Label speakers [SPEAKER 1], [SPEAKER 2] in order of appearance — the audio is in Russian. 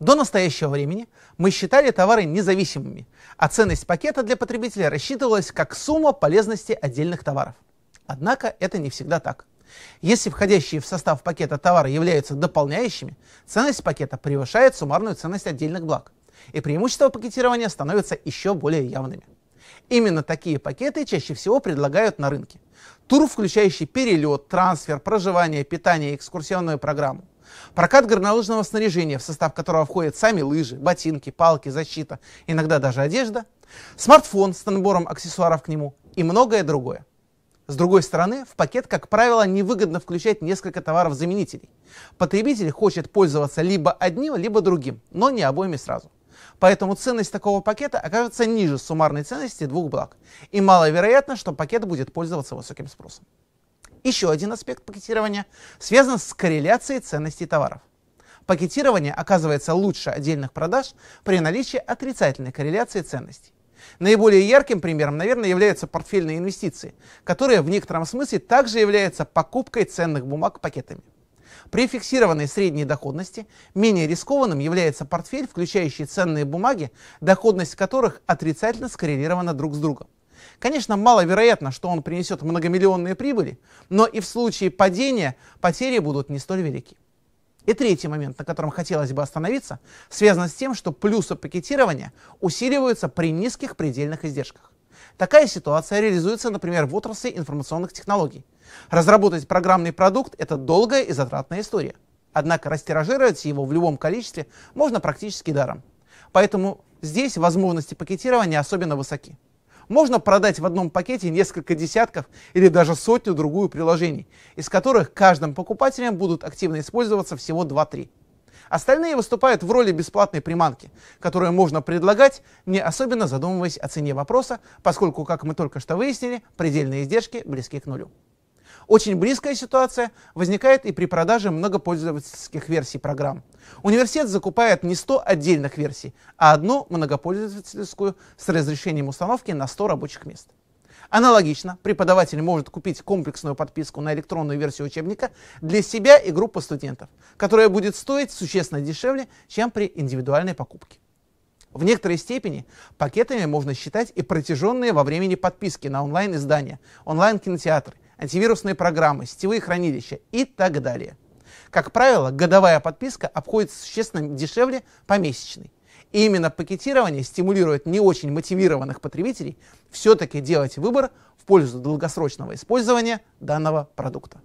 [SPEAKER 1] До настоящего времени мы считали товары независимыми, а ценность пакета для потребителя рассчитывалась как сумма полезности отдельных товаров. Однако это не всегда так. Если входящие в состав пакета товары являются дополняющими, ценность пакета превышает суммарную ценность отдельных благ, и преимущества пакетирования становятся еще более явными. Именно такие пакеты чаще всего предлагают на рынке. Тур, включающий перелет, трансфер, проживание, питание, и экскурсионную программу – Прокат горнолыжного снаряжения, в состав которого входят сами лыжи, ботинки, палки, защита, иногда даже одежда, смартфон с набором аксессуаров к нему и многое другое. С другой стороны, в пакет, как правило, невыгодно включать несколько товаров-заменителей. Потребитель хочет пользоваться либо одним, либо другим, но не обоими сразу. Поэтому ценность такого пакета окажется ниже суммарной ценности двух благ. И маловероятно, что пакет будет пользоваться высоким спросом. Еще один аспект пакетирования связан с корреляцией ценностей товаров. Пакетирование оказывается лучше отдельных продаж при наличии отрицательной корреляции ценностей. Наиболее ярким примером, наверное, являются портфельные инвестиции, которые в некотором смысле также являются покупкой ценных бумаг пакетами. При фиксированной средней доходности менее рискованным является портфель, включающий ценные бумаги, доходность которых отрицательно скоррелирована друг с другом. Конечно, маловероятно, что он принесет многомиллионные прибыли, но и в случае падения потери будут не столь велики. И третий момент, на котором хотелось бы остановиться, связан с тем, что плюсы пакетирования усиливаются при низких предельных издержках. Такая ситуация реализуется, например, в отрасли информационных технологий. Разработать программный продукт – это долгая и затратная история. Однако растиражировать его в любом количестве можно практически даром. Поэтому здесь возможности пакетирования особенно высоки можно продать в одном пакете несколько десятков или даже сотню другую приложений, из которых каждым покупателем будут активно использоваться всего 2-3. Остальные выступают в роли бесплатной приманки, которую можно предлагать, не особенно задумываясь о цене вопроса, поскольку, как мы только что выяснили, предельные издержки близки к нулю. Очень близкая ситуация возникает и при продаже многопользовательских версий программ. Университет закупает не 100 отдельных версий, а одну многопользовательскую с разрешением установки на 100 рабочих мест. Аналогично, преподаватель может купить комплексную подписку на электронную версию учебника для себя и группы студентов, которая будет стоить существенно дешевле, чем при индивидуальной покупке. В некоторой степени пакетами можно считать и протяженные во времени подписки на онлайн-издания, онлайн-кинотеатры, антивирусные программы, сетевые хранилища и так далее. Как правило, годовая подписка обходится существенно дешевле помесячной. И именно пакетирование стимулирует не очень мотивированных потребителей все-таки делать выбор в пользу долгосрочного использования данного продукта.